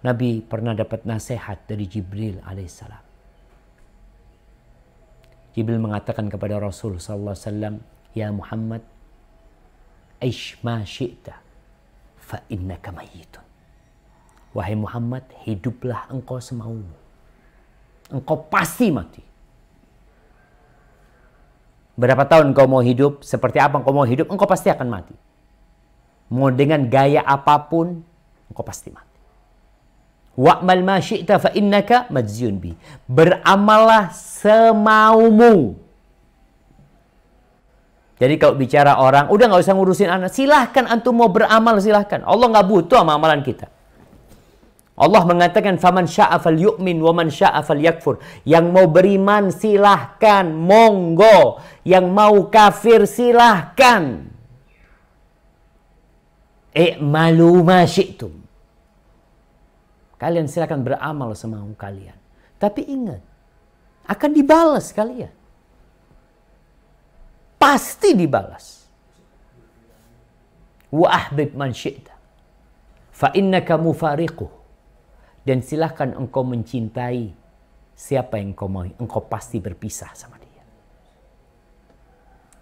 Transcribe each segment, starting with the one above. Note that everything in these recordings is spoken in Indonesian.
Nabi pernah dapat nasihat dari Jibril alaihissalam. Jibril mengatakan kepada Rasul sallallahu alaihi wasallam, "Ya Muhammad, aish ma syi'ta fa innaka mayyitun." Wahai Muhammad, hiduplah engkau semaumu. Engkau pasti mati. Berapa tahun engkau mau hidup, seperti apa engkau mau hidup, engkau pasti akan mati. Mau dengan gaya apapun, engkau pasti mati. Wa'mal ma syi'ta fa majziun bi. Beramallah semaumu. Jadi kalau bicara orang, udah nggak usah ngurusin anak. Silahkan antum mau beramal, silahkan. Allah nggak butuh sama amalan kita. Allah mengatakan, Faman sya'a fal yu'min, waman sya'a yakfur. Yang mau beriman, silahkan. Monggo. Yang mau kafir, silahkan. I'malu ma syi'tum. Kalian silakan beramal semau kalian. Tapi ingat, akan dibalas kalian. Pasti dibalas. Wa ahbib man syi'ta. Fa innaka mufariquh. Dan silahkan engkau mencintai siapa yang engkau mau. Engkau pasti berpisah sama dia.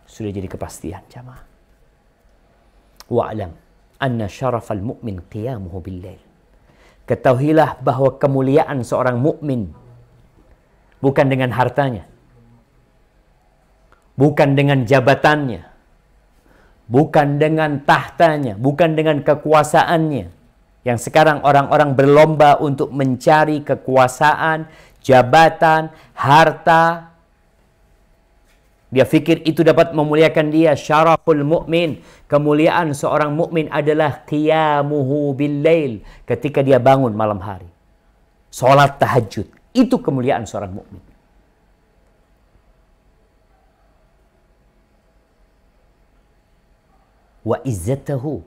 Sudah jadi kepastian jamaah. alam, anna syarafal mu'min qiyamuhu bil Ketahuilah bahwa kemuliaan seorang mukmin bukan dengan hartanya, bukan dengan jabatannya, bukan dengan tahtanya, bukan dengan kekuasaannya. Yang sekarang orang-orang berlomba untuk mencari kekuasaan, jabatan, harta, dia fikir itu dapat memuliakan dia. Syaraful mukmin. Kemuliaan seorang mukmin adalah qiyamuhu billail. Ketika dia bangun malam hari. Salat tahajud. Itu kemuliaan seorang mukmin. Wa izzatahu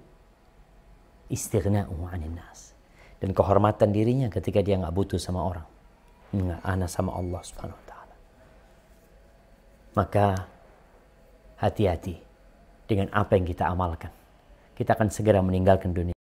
istighna'uhu 'anil nas. Dan kehormatan dirinya ketika dia nggak butuh sama orang. Nggak ana sama Allah Subhanahu maka hati-hati dengan apa yang kita amalkan. Kita akan segera meninggalkan dunia.